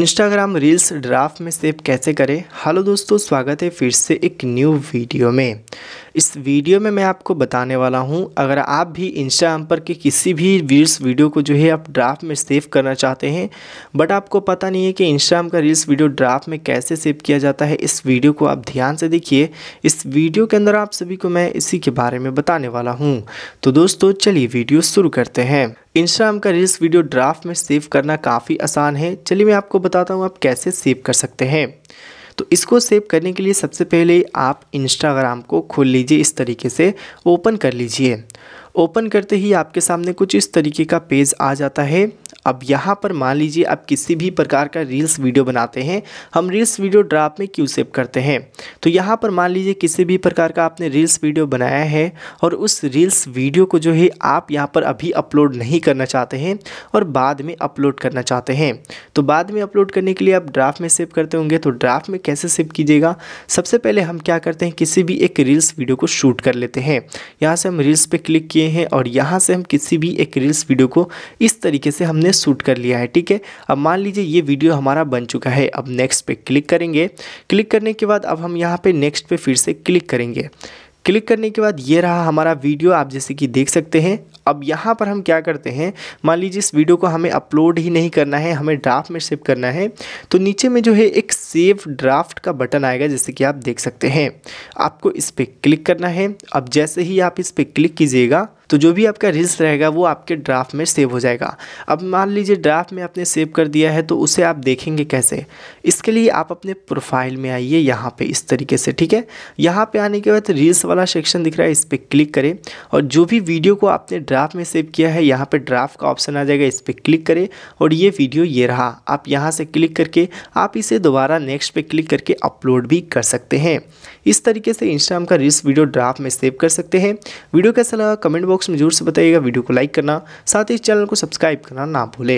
Instagram reels draft में save कैसे करें हेलो दोस्तों स्वागत है फिर से एक न्यू वीडियो में इस वीडियो में मैं आपको बताने वाला हूं अगर आप भी इंस्टाग्राम पर के किसी भी रील्स वीडियो को जो है आप ड्राफ्ट में सेव करना चाहते हैं बट आपको पता नहीं है कि इंस्टाग्राम का रील्स वीडियो ड्राफ्ट में कैसे सेव किया जाता है इस वीडियो को आप ध्यान से देखिए इस वीडियो के अंदर आप सभी को मैं इसी के बारे में बताने वाला हूँ तो दोस्तों चलिए वीडियो शुरू करते हैं इंस्टाग्राम का रील्स वीडियो ड्राफ्ट में सेव करना काफ़ी आसान है चलिए मैं आपको बताता हूँ आप कैसे सेव कर सकते हैं तो इसको सेव करने के लिए सबसे पहले आप इंस्टाग्राम को खोल लीजिए इस तरीके से ओपन कर लीजिए ओपन करते ही आपके सामने कुछ इस तरीके का पेज आ जाता है अब यहाँ पर मान लीजिए आप किसी भी प्रकार का रील्स वीडियो बनाते हैं हम रील्स वीडियो ड्राफ्ट में क्यों सेव करते हैं तो यहाँ पर मान लीजिए किसी भी प्रकार का आपने रील्स वीडियो बनाया है और उस रील्स वीडियो को जो है आप यहाँ पर अभी अपलोड नहीं करना चाहते हैं और बाद में अपलोड करना चाहते हैं तो बाद में अपलोड करने के लिए आप ड्राफ्ट में सेव करते होंगे तो ड्राफ्ट में कैसे सेव कीजिएगा सबसे पहले हम क्या करते हैं किसी भी एक रील्स वीडियो को शूट कर लेते हैं यहाँ से हम रील्स पर क्लिक किए लिए हैं और यहाँ से हम किसी भी एक रील्स वीडियो को इस तरीके से हमने शूट कर लिया है ठीक है अब मान लीजिए ये वीडियो हमारा बन चुका है अब नेक्स्ट पे क्लिक करेंगे क्लिक करने के बाद अब हम यहाँ पे नेक्स्ट पे फिर से क्लिक करेंगे क्लिक करने के बाद ये रहा हमारा वीडियो आप जैसे कि देख सकते हैं अब यहाँ पर हम क्या करते हैं मान लीजिए इस वीडियो को हमें अपलोड ही नहीं करना है हमें ड्राफ्ट में सेव करना है तो नीचे में जो है एक सेव ड्राफ्ट का बटन आएगा जैसे कि आप देख सकते हैं आपको इस पर क्लिक करना है अब जैसे ही आप इस पर क्लिक कीजिएगा तो जो भी आपका रिल्स रहेगा वो आपके ड्राफ्ट में सेव हो जाएगा अब मान लीजिए ड्राफ्ट में आपने सेव कर दिया है तो उसे आप देखेंगे कैसे इसके लिए आप अपने प्रोफाइल में आइए यहाँ पर इस तरीके से ठीक है यहाँ पर आने के बाद रील्स वाला सेक्शन दिख रहा है इस पर क्लिक करें और जो भी वीडियो को आपने ड्राफ्ट में सेव किया है यहाँ पर ड्राफ्ट का ऑप्शन आ जाएगा इस पर क्लिक करें और ये वीडियो ये रहा आप यहाँ से क्लिक करके आप इसे दोबारा नेक्स्ट पे क्लिक करके अपलोड भी कर सकते हैं इस तरीके से इंस्टाग्राम का रील्स वीडियो ड्राफ्ट में सेव कर सकते हैं वीडियो कैसा लगा कमेंट बॉक्स बॉक्स में जरूर से बताइएगा वीडियो को लाइक करना साथ ही इस चैनल को सब्सक्राइब करना ना भूलें